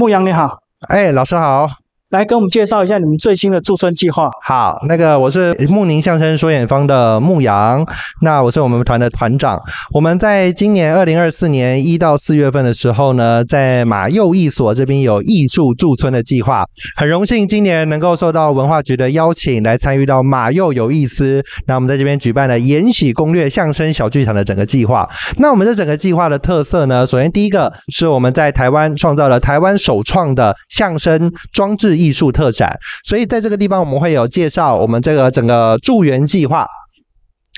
牧羊，你好。哎，老师好。来跟我们介绍一下你们最新的驻村计划。好，那个我是慕宁相声说演方的牧羊，那我是我们团的团长。我们在今年二零二四年一到四月份的时候呢，在马右艺所这边有艺术驻村的计划。很荣幸今年能够受到文化局的邀请，来参与到马右有意思。那我们在这边举办了《延禧攻略》相声小剧场的整个计划。那我们这整个计划的特色呢？首先第一个是我们在台湾创造了台湾首创的相声装置。艺术特展，所以在这个地方，我们会有介绍我们这个整个助援计划。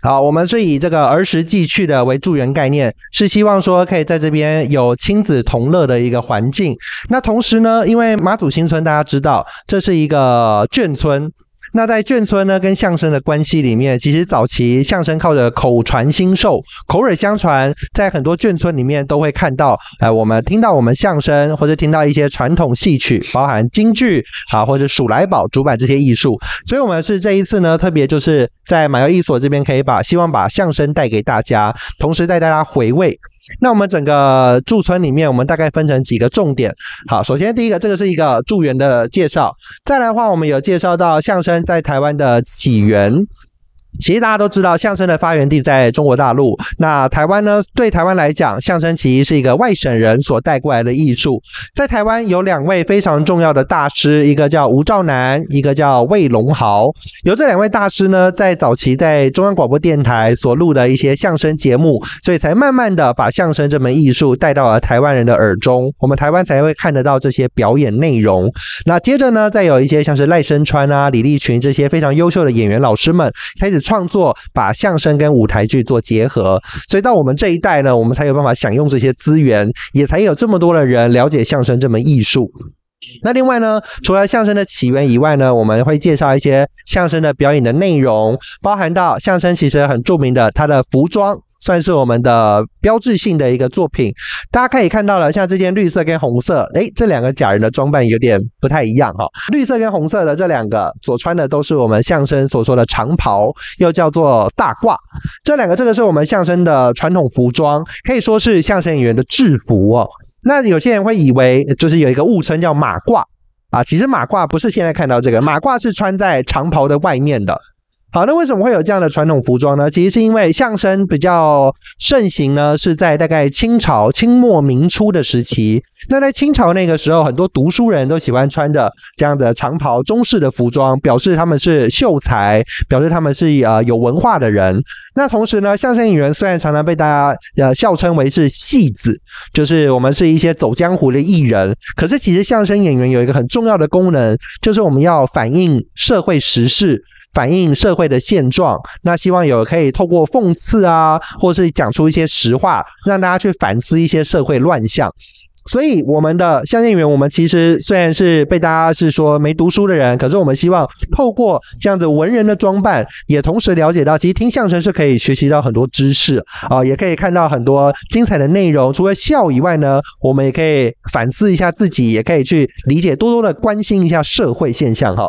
好，我们是以这个儿时寄去的为助援概念，是希望说可以在这边有亲子同乐的一个环境。那同时呢，因为马祖新村，大家知道这是一个眷村。那在眷村呢，跟相声的关系里面，其实早期相声靠着口传心授、口耳相传，在很多眷村里面都会看到。呃，我们听到我们相声，或者听到一些传统戏曲，包含京剧啊，或者数来宝、竹板这些艺术。所以，我们是这一次呢，特别就是在马交艺所这边可以把，希望把相声带给大家，同时带大家回味。那我们整个驻村里面，我们大概分成几个重点。好，首先第一个，这个是一个驻园的介绍。再来的话，我们有介绍到相声在台湾的起源。其实大家都知道，相声的发源地在中国大陆。那台湾呢？对台湾来讲，相声其实是一个外省人所带过来的艺术。在台湾有两位非常重要的大师，一个叫吴兆南，一个叫魏龙豪。由这两位大师呢，在早期在中央广播电台所录的一些相声节目，所以才慢慢的把相声这门艺术带到了台湾人的耳中。我们台湾才会看得到这些表演内容。那接着呢，再有一些像是赖声川啊、李立群这些非常优秀的演员老师们开始。创作把相声跟舞台剧做结合，所以到我们这一代呢，我们才有办法享用这些资源，也才有这么多的人了解相声这门艺术。那另外呢，除了相声的起源以外呢，我们会介绍一些相声的表演的内容，包含到相声其实很著名的它的服装，算是我们的标志性的一个作品。大家可以看到了，像这件绿色跟红色，诶，这两个假人的装扮有点不太一样哈。绿色跟红色的这两个所穿的都是我们相声所说的长袍，又叫做大褂。这两个真的是我们相声的传统服装，可以说是相声演员的制服哦。那有些人会以为，就是有一个误称叫马褂啊，其实马褂不是现在看到这个，马褂是穿在长袍的外面的。好，那为什么会有这样的传统服装呢？其实是因为相声比较盛行呢，是在大概清朝清末明初的时期。那在清朝那个时候，很多读书人都喜欢穿着这样的长袍、中式的服装，表示他们是秀才，表示他们是呃有文化的人。那同时呢，相声演员虽然常常被大家呃笑称为是戏子，就是我们是一些走江湖的艺人，可是其实相声演员有一个很重要的功能，就是我们要反映社会时事。反映社会的现状，那希望有可以透过讽刺啊，或是讲出一些实话，让大家去反思一些社会乱象。所以我们的相应演员，我们其实虽然是被大家是说没读书的人，可是我们希望透过这样子文人的装扮，也同时了解到，其实听相声是可以学习到很多知识啊，也可以看到很多精彩的内容。除了笑以外呢，我们也可以反思一下自己，也可以去理解，多多的关心一下社会现象哈。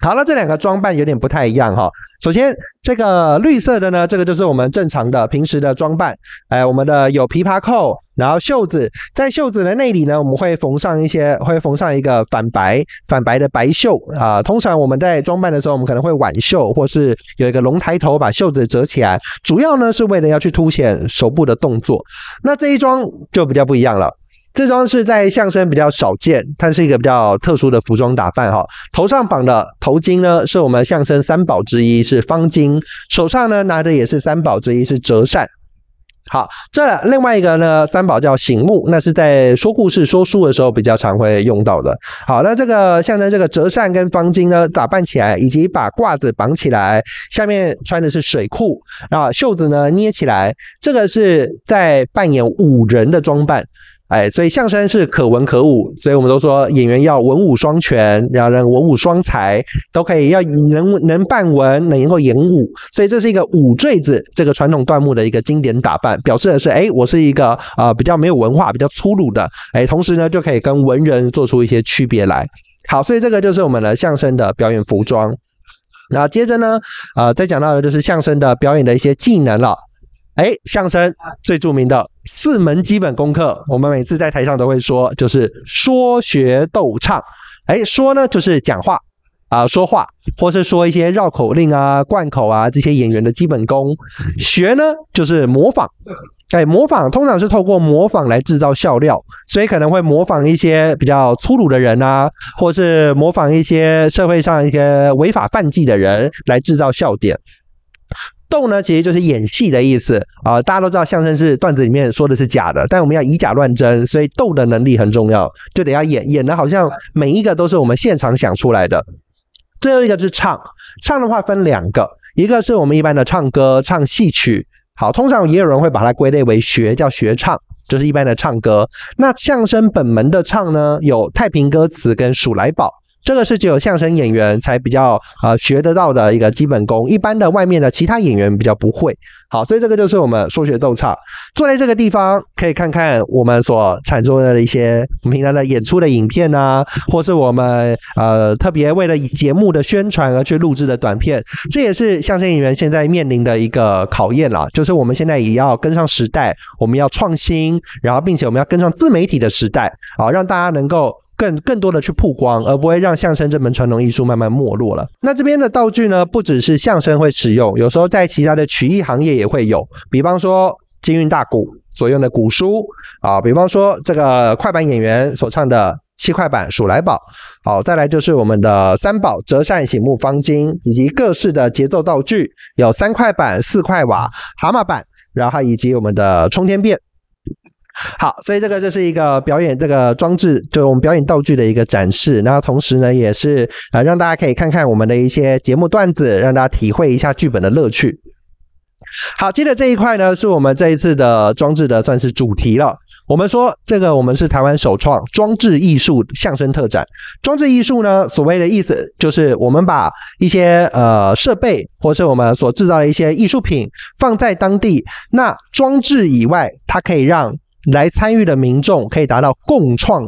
好了，这两个装扮有点不太一样哈。首先，这个绿色的呢，这个就是我们正常的平时的装扮。哎，我们的有琵琶扣，然后袖子在袖子的内里呢，我们会缝上一些，会缝上一个反白、反白的白袖啊。通常我们在装扮的时候，我们可能会挽袖，或是有一个龙抬头把袖子折起来，主要呢是为了要去凸显手部的动作。那这一装就比较不一样了。这装是在相声比较少见，它是一个比较特殊的服装打扮哈。头上绑的头巾呢，是我们相声三宝之一，是方巾；手上呢拿的也是三宝之一，是折扇。好，这另外一个呢，三宝叫醒木，那是在说故事、说书的时候比较常会用到的。好，那这个象征这个折扇跟方巾呢，打扮起来，以及把褂子绑起来，下面穿的是水裤，然袖子呢捏起来，这个是在扮演五人的装扮。哎，所以相声是可文可武，所以我们都说演员要文武双全，然后人文武双才都可以，要能能扮文，能够演武。所以这是一个武坠子，这个传统段目的一个经典打扮，表示的是，哎，我是一个呃比较没有文化、比较粗鲁的。哎，同时呢，就可以跟文人做出一些区别来。好，所以这个就是我们的相声的表演服装。那接着呢，呃，再讲到的就是相声的表演的一些技能了。哎，相声最著名的。四门基本功课，我们每次在台上都会说，就是说学逗唱。哎，说呢就是讲话啊，说话，或是说一些绕口令啊、贯口啊这些演员的基本功。学呢就是模仿，哎，模仿通常是透过模仿来制造笑料，所以可能会模仿一些比较粗鲁的人啊，或是模仿一些社会上一些违法犯纪的人来制造笑点。逗呢其实就是演戏的意思啊，大家都知道相声是段子里面说的是假的，但我们要以假乱真，所以逗的能力很重要，就得要演演的好像每一个都是我们现场想出来的。最后一个是唱，唱的话分两个，一个是我们一般的唱歌唱戏曲，好，通常也有人会把它归类为学，叫学唱，就是一般的唱歌。那相声本门的唱呢，有太平歌词跟数来宝。这个是只有相声演员才比较啊学得到的一个基本功，一般的外面的其他演员比较不会。好，所以这个就是我们说学逗唱。坐在这个地方可以看看我们所产出的一些平常的演出的影片啊，或是我们呃特别为了节目的宣传而去录制的短片。这也是相声演员现在面临的一个考验了，就是我们现在也要跟上时代，我们要创新，然后并且我们要跟上自媒体的时代，好让大家能够。更更多的去曝光，而不会让相声这门传统艺术慢慢没落了。那这边的道具呢，不只是相声会使用，有时候在其他的曲艺行业也会有。比方说京韵大鼓所用的鼓书啊，比方说这个快板演员所唱的七块板数来宝。好，再来就是我们的三宝：折扇、醒木、方巾，以及各式的节奏道具，有三块板、四块瓦、蛤蟆板，然后以及我们的冲天辫。好，所以这个就是一个表演这个装置，就我们表演道具的一个展示。那同时呢，也是呃让大家可以看看我们的一些节目段子，让大家体会一下剧本的乐趣。好，接着这一块呢，是我们这一次的装置的算是主题了。我们说这个我们是台湾首创装置艺术相声特展。装置艺术呢，所谓的意思就是我们把一些呃设备或是我们所制造的一些艺术品放在当地。那装置以外，它可以让来参与的民众可以达到共创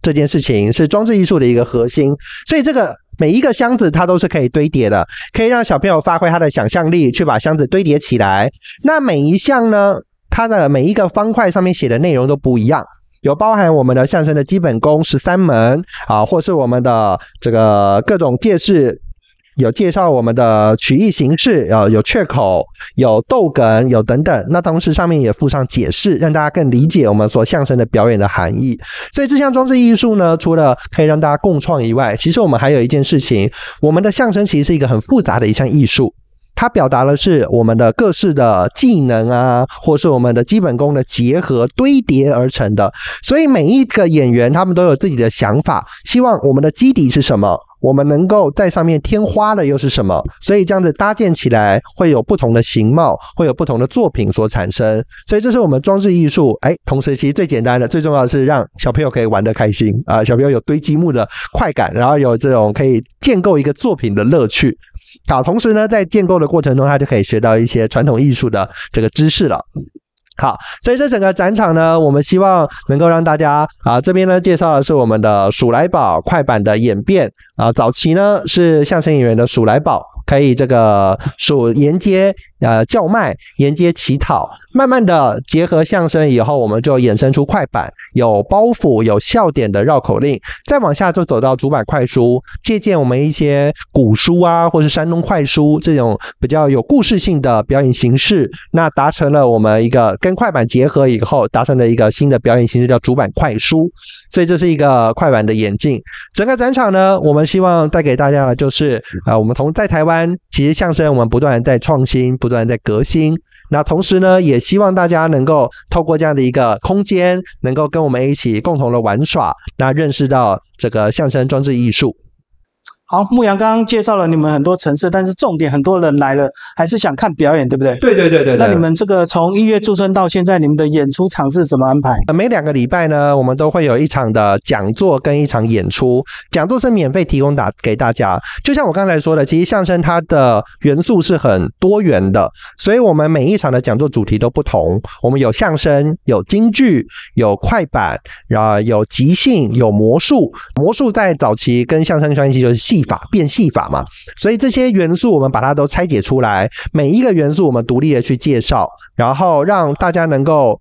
这件事情是装置艺术的一个核心，所以这个每一个箱子它都是可以堆叠的，可以让小朋友发挥他的想象力去把箱子堆叠起来。那每一项呢，它的每一个方块上面写的内容都不一样，有包含我们的相声的基本功十三门啊，或是我们的这个各种借势。有介绍我们的曲艺形式，呃，有缺口，有逗哏，有等等。那同时上面也附上解释，让大家更理解我们所相声的表演的含义。所以这项装置艺术呢，除了可以让大家共创以外，其实我们还有一件事情，我们的相声其实是一个很复杂的一项艺术。它表达的是我们的各式的技能啊，或是我们的基本功的结合堆叠而成的。所以每一个演员他们都有自己的想法，希望我们的基底是什么，我们能够在上面添花的又是什么。所以这样子搭建起来会有不同的形貌，会有不同的作品所产生。所以这是我们装置艺术。哎，同时其实最简单的、最重要的是让小朋友可以玩得开心啊，小朋友有堆积木的快感，然后有这种可以建构一个作品的乐趣。好，同时呢，在建构的过程中，他就可以学到一些传统艺术的这个知识了。好，所以这整个展场呢，我们希望能够让大家啊，这边呢介绍的是我们的“鼠来宝”快板的演变啊，早期呢是相声演员的“鼠来宝”，可以这个数沿街呃叫卖，沿街乞讨，慢慢的结合相声以后，我们就衍生出快板，有包袱有笑点的绕口令，再往下就走到竹板快书，借鉴我们一些古书啊，或是山东快书这种比较有故事性的表演形式，那达成了我们一个。跟快板结合以后，达成了一个新的表演形式，叫主板快书。所以这是一个快板的演进。整个展场呢，我们希望带给大家的就是，啊，我们同在台湾，其实相声我们不断在创新，不断在革新。那同时呢，也希望大家能够透过这样的一个空间，能够跟我们一起共同的玩耍，那认识到这个相声装置艺术。好，牧羊刚刚介绍了你们很多城市，但是重点很多人来了还是想看表演，对不对？对对对对。那你们这个从一月出生到现在，你们的演出场次怎么安排？每两个礼拜呢，我们都会有一场的讲座跟一场演出。讲座是免费提供打给大家。就像我刚才说的，其实相声它的元素是很多元的，所以我们每一场的讲座主题都不同。我们有相声，有京剧，有快板，然后有即兴，有魔术。魔术在早期跟相声相关系就是戏。法变戏法嘛，所以这些元素我们把它都拆解出来，每一个元素我们独立的去介绍，然后让大家能够。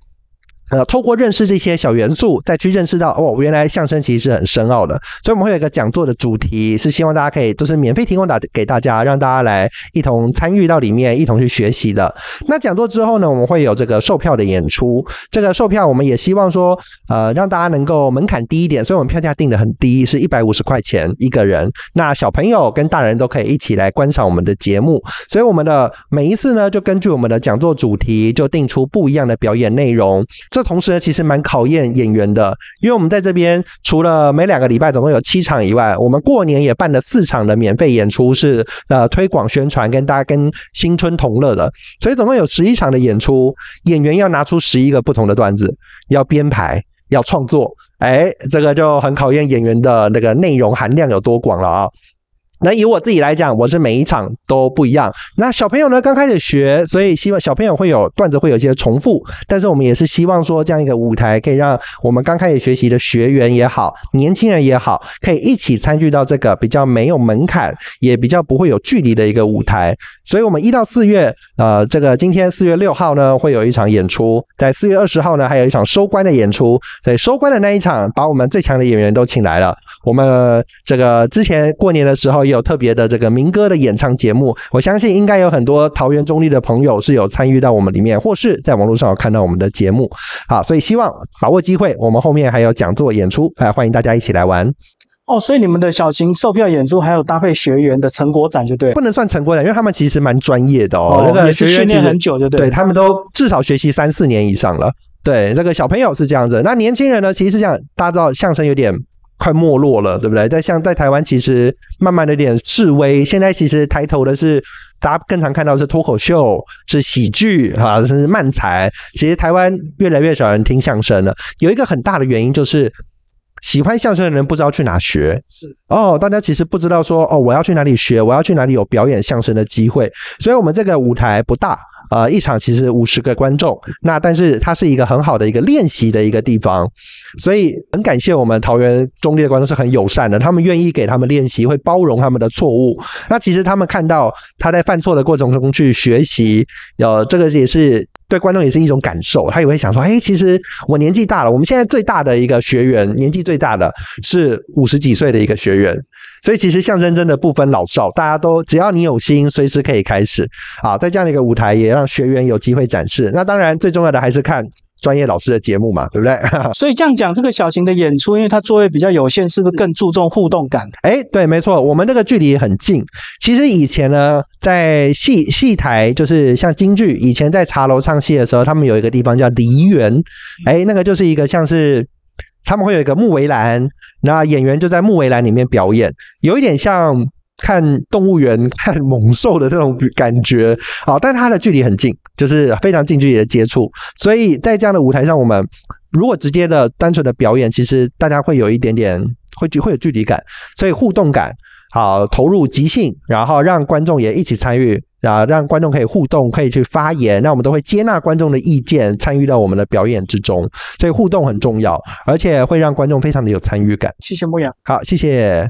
呃，透过认识这些小元素，再去认识到哦，原来相声其实是很深奥的。所以我们会有一个讲座的主题，是希望大家可以都是免费提供打给大家，让大家来一同参与到里面，一同去学习的。那讲座之后呢，我们会有这个售票的演出。这个售票我们也希望说，呃，让大家能够门槛低一点，所以我们票价定的很低，是一百五十块钱一个人。那小朋友跟大人都可以一起来观赏我们的节目。所以我们的每一次呢，就根据我们的讲座主题，就定出不一样的表演内容。这同时呢，其实蛮考验演员的，因为我们在这边除了每两个礼拜总共有七场以外，我们过年也办了四场的免费演出，是呃推广宣传，跟大家跟新春同乐的，所以总共有十一场的演出，演员要拿出十一个不同的段子，要编排，要创作，哎，这个就很考验演员的那个内容含量有多广了啊。那以我自己来讲，我是每一场都不一样。那小朋友呢，刚开始学，所以希望小朋友会有段子，会有一些重复。但是我们也是希望说，这样一个舞台可以让我们刚开始学习的学员也好，年轻人也好，可以一起参与到这个比较没有门槛，也比较不会有距离的一个舞台。所以，我们一到四月，呃，这个今天四月六号呢，会有一场演出；在四月二十号呢，还有一场收官的演出。对，收官的那一场，把我们最强的演员都请来了。我们这个之前过年的时候。有特别的这个民歌的演唱节目，我相信应该有很多桃园中立的朋友是有参与到我们里面，或是在网络上有看到我们的节目。好，所以希望把握机会，我们后面还有讲座演出，哎，欢迎大家一起来玩。哦，所以你们的小型售票演出还有搭配学员的成果展就对，不能算成果展，因为他们其实蛮专业的哦。那个学员训练很久就对他们都至少学习三四年以上了。对，那个小朋友是这样子，那年轻人呢，其实是这样，大家知道相声有点。快没落了，对不对？在像在台湾，其实慢慢的有点示威。现在其实抬头的是，大家更常看到是脱口秀，是喜剧，哈，甚至漫才。其实台湾越来越少人听相声了。有一个很大的原因就是，喜欢相声的人不知道去哪学。是哦，大家其实不知道说哦，我要去哪里学？我要去哪里有表演相声的机会？所以我们这个舞台不大。呃，一场其实五十个观众，那但是它是一个很好的一个练习的一个地方，所以很感谢我们桃园中立的观众是很友善的，他们愿意给他们练习，会包容他们的错误。那其实他们看到他在犯错的过程中去学习，呃，这个也是。对观众也是一种感受，他也会想说：哎，其实我年纪大了。我们现在最大的一个学员，年纪最大的是五十几岁的一个学员，所以其实象征真的不分老少，大家都只要你有心，随时可以开始。啊。在这样的一个舞台，也让学员有机会展示。那当然，最重要的还是看。专业老师的节目嘛，对不对？所以这样讲，这个小型的演出，因为它座位比较有限，是不是更注重互动感？哎，对，没错，我们那个距离很近。其实以前呢，在戏戏台，就是像京剧，以前在茶楼唱戏的时候，他们有一个地方叫梨园，哎，那个就是一个像是他们会有一个木围栏，那演员就在木围栏里面表演，有一点像。看动物园看猛兽的那种感觉，好，但它的距离很近，就是非常近距离的接触。所以在这样的舞台上，我们如果直接的、单纯的表演，其实大家会有一点点会会有距离感。所以互动感好，投入即兴，然后让观众也一起参与啊，让观众可以互动，可以去发言。那我们都会接纳观众的意见，参与到我们的表演之中。所以互动很重要，而且会让观众非常的有参与感。谢谢莫阳，好，谢谢。